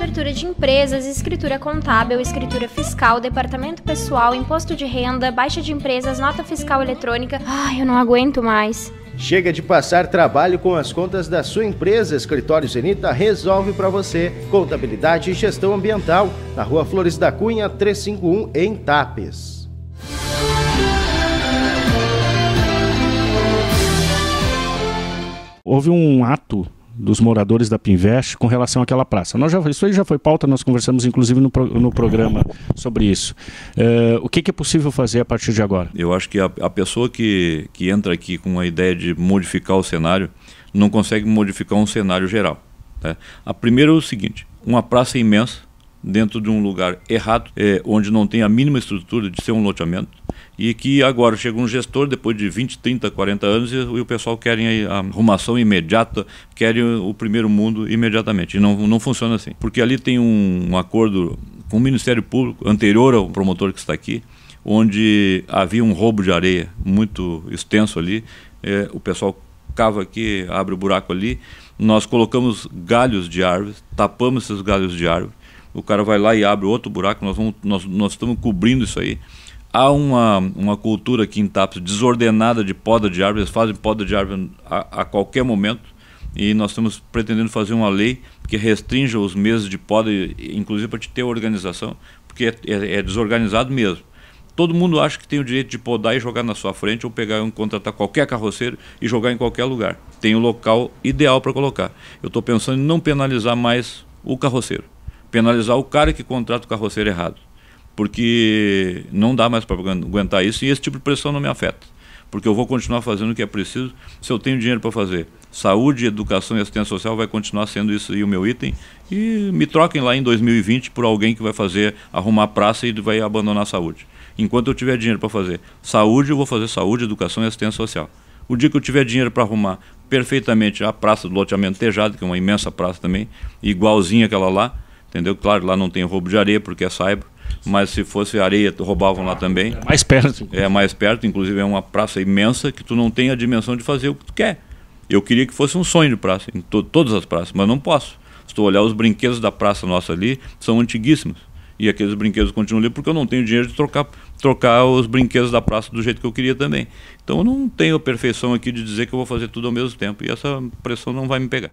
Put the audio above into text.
abertura de empresas, escritura contábil, escritura fiscal, departamento pessoal, imposto de renda, baixa de empresas, nota fiscal eletrônica. Ai, eu não aguento mais. Chega de passar trabalho com as contas da sua empresa. Escritório Zenita resolve para você. Contabilidade e gestão ambiental, na Rua Flores da Cunha, 351, em Tapes. Houve um ato dos moradores da Pinvest com relação àquela praça. Nós já, isso aí já foi pauta, nós conversamos inclusive no, pro, no programa sobre isso. É, o que, que, é possível fazer a partir de agora? Eu acho que a, a pessoa que, que entra aqui com a ideia de modificar o cenário não consegue modificar um cenário geral. Né? A primeiro é o seguinte: uma praça imensa dentro de um lugar errado, é, onde não tem a mínima estrutura de ser um loteamento. E que agora chega um gestor, depois de 20, 30, 40 anos, e, o pessoal querem a arrumação imediata, querem o primeiro mundo imediatamente. E não, não funciona assim. Porque ali tem um, um acordo com o Ministério Público, anterior ao promotor que está aqui, onde havia um roubo de areia muito extenso ali. É, o pessoal cava aqui, abre o buraco ali. Nós colocamos galhos de árvores, tapamos esses galhos de árvore o cara vai lá e abre outro buraco, nós, vamos, nós, nós estamos cobrindo isso aí. Há uma, uma cultura aqui em Tapes desordenada de poda de árvores, eles fazem poda de árvore a, a qualquer momento e nós estamos pretendendo fazer uma lei que restrinja os meses de poda, inclusive para te ter organização, porque é, é, é, desorganizado mesmo. Todo mundo acha que tem o direito de podar e jogar na sua frente ou pegar um contratar qualquer carroceiro e jogar em qualquer lugar. Tem o local ideal para colocar. Eu estou pensando em não penalizar mais o carroceiro penalizar o cara que contrata o carroceiro errado. Porque não dá mais para aguentar isso e esse tipo de pressão não me afeta. Porque eu vou continuar fazendo o que é preciso se eu tenho dinheiro para fazer. Saúde, educação e assistência social vai continuar sendo isso aí o meu item. E me troquem lá em 2020 por alguém que vai fazer, arrumar a praça e vai abandonar a saúde. Enquanto eu tiver dinheiro para fazer saúde, eu vou fazer saúde, educação e assistência social. O dia que eu tiver dinheiro para arrumar perfeitamente a praça do loteamento Tejado, que é uma imensa praça também, igualzinha aquela lá, Entendeu? Claro, lá não tem roubo de areia, porque é saiba. Mas se fosse areia, roubavam lá também. É mais perto. É mais perto, inclusive é uma praça imensa que tu não tem a dimensão de fazer o que tu quer. Eu queria que fosse um sonho de praça, em to todas as praças, mas não posso. Se tu olhar os brinquedos da praça nossa ali, são antiguíssimos. E aqueles brinquedos continuam ali porque eu não tenho dinheiro de trocar, trocar os brinquedos da praça do jeito que eu queria também. Então eu não tenho a perfeição aqui de dizer que eu vou fazer tudo ao mesmo tempo. E essa pressão não vai me pegar.